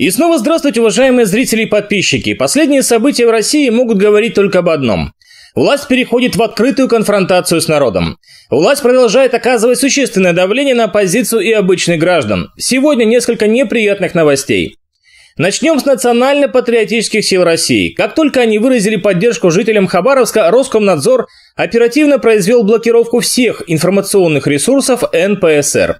И снова здравствуйте, уважаемые зрители и подписчики. Последние события в России могут говорить только об одном. Власть переходит в открытую конфронтацию с народом. Власть продолжает оказывать существенное давление на оппозицию и обычных граждан. Сегодня несколько неприятных новостей. Начнем с национально-патриотических сил России. Как только они выразили поддержку жителям Хабаровска, Роскомнадзор оперативно произвел блокировку всех информационных ресурсов НПСР.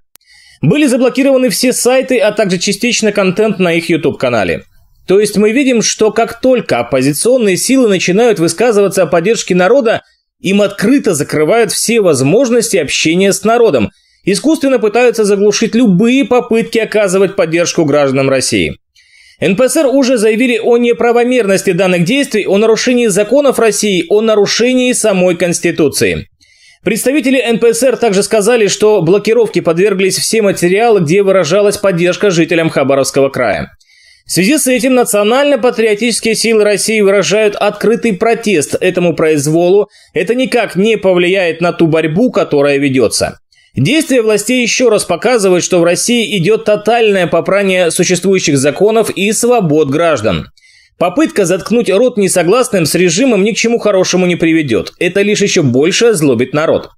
Были заблокированы все сайты, а также частично контент на их YouTube-канале. То есть мы видим, что как только оппозиционные силы начинают высказываться о поддержке народа, им открыто закрывают все возможности общения с народом, искусственно пытаются заглушить любые попытки оказывать поддержку гражданам России. НПСР уже заявили о неправомерности данных действий, о нарушении законов России, о нарушении самой Конституции. Представители НПСР также сказали, что блокировки подверглись все материалы, где выражалась поддержка жителям Хабаровского края. В связи с этим национально-патриотические силы России выражают открытый протест этому произволу. Это никак не повлияет на ту борьбу, которая ведется. Действия властей еще раз показывают, что в России идет тотальное попрание существующих законов и свобод граждан. Попытка заткнуть рот несогласным с режимом ни к чему хорошему не приведет. Это лишь еще больше озлобит народ.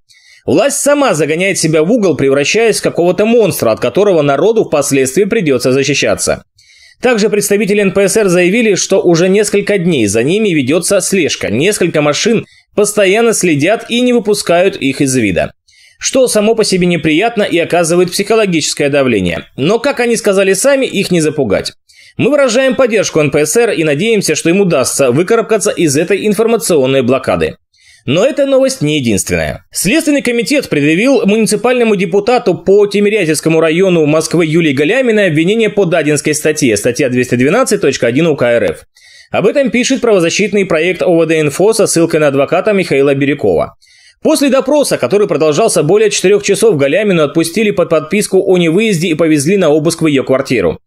Власть сама загоняет себя в угол, превращаясь в какого-то монстра, от которого народу впоследствии придется защищаться. Также представители НПСР заявили, что уже несколько дней за ними ведется слежка. Несколько машин постоянно следят и не выпускают их из вида. Что само по себе неприятно и оказывает психологическое давление. Но, как они сказали сами, их не запугать. Мы выражаем поддержку НПСР и надеемся, что им удастся выкарабкаться из этой информационной блокады. Но эта новость не единственная. Следственный комитет предъявил муниципальному депутату по Тимирязевскому району Москвы Юлии Галяминой обвинение по Дадинской статье, статья 212.1 УК РФ. Об этом пишет правозащитный проект ОВД-Инфо со ссылкой на адвоката Михаила Бирюкова. После допроса, который продолжался более четырех часов, Галямину отпустили под подписку о невыезде и повезли на обыск в ее квартиру.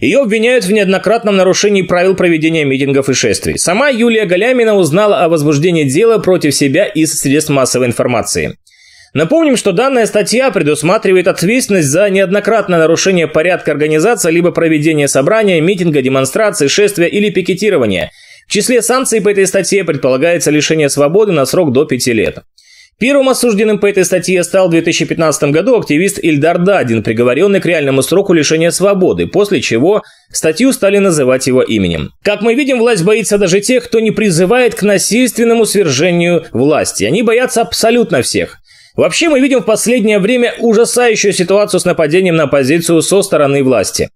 Ее обвиняют в неоднократном нарушении правил проведения митингов и шествий. Сама Юлия Галямина узнала о возбуждении дела против себя из средств массовой информации. Напомним, что данная статья предусматривает ответственность за неоднократное нарушение порядка организации либо проведения собрания, митинга, демонстрации, шествия или пикетирования. В числе санкций по этой статье предполагается лишение свободы на срок до 5 лет. Первым осужденным по этой статье стал в 2015 году активист Ильдар Дадин, приговоренный к реальному сроку лишения свободы, после чего статью стали называть его именем. Как мы видим, власть боится даже тех, кто не призывает к насильственному свержению власти. Они боятся абсолютно всех. Вообще мы видим в последнее время ужасающую ситуацию с нападением на оппозицию со стороны власти.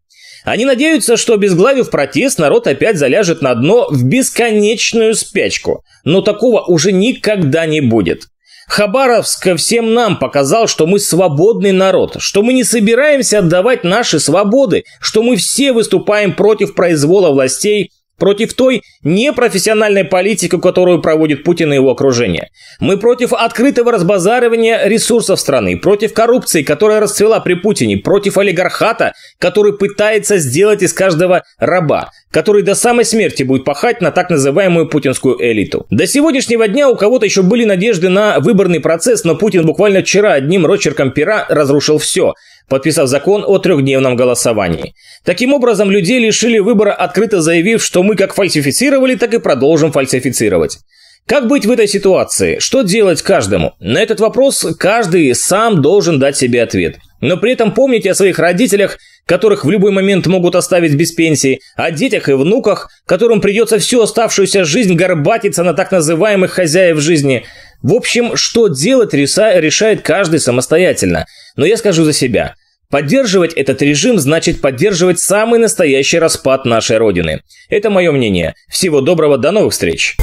Они надеются, что обезглавив протест, народ опять заляжет на дно в бесконечную спячку. Но такого уже никогда не будет. Хабаровск всем нам показал, что мы свободный народ, что мы не собираемся отдавать наши свободы, что мы все выступаем против произвола властей, против той непрофессиональной политики, которую проводит Путин и его окружение. Мы против открытого разбазаривания ресурсов страны, против коррупции, которая расцвела при Путине, против олигархата, который пытается сделать из каждого раба, который до самой смерти будет пахать на так называемую путинскую элиту. До сегодняшнего дня у кого-то еще были надежды на выборный процесс, но Путин буквально вчера одним рочерком пера разрушил все – подписав закон о трехдневном голосовании. Таким образом, людей лишили выбора, открыто заявив, что мы как фальсифицировали, так и продолжим фальсифицировать. Как быть в этой ситуации? Что делать каждому? На этот вопрос каждый сам должен дать себе ответ. Но при этом помните о своих родителях, которых в любой момент могут оставить без пенсии, о детях и внуках, которым придется всю оставшуюся жизнь горбатиться на так называемых хозяев жизни. В общем, что делать решает каждый самостоятельно. Но я скажу за себя. Поддерживать этот режим значит поддерживать самый настоящий распад нашей Родины. Это мое мнение. Всего доброго, до новых встреч!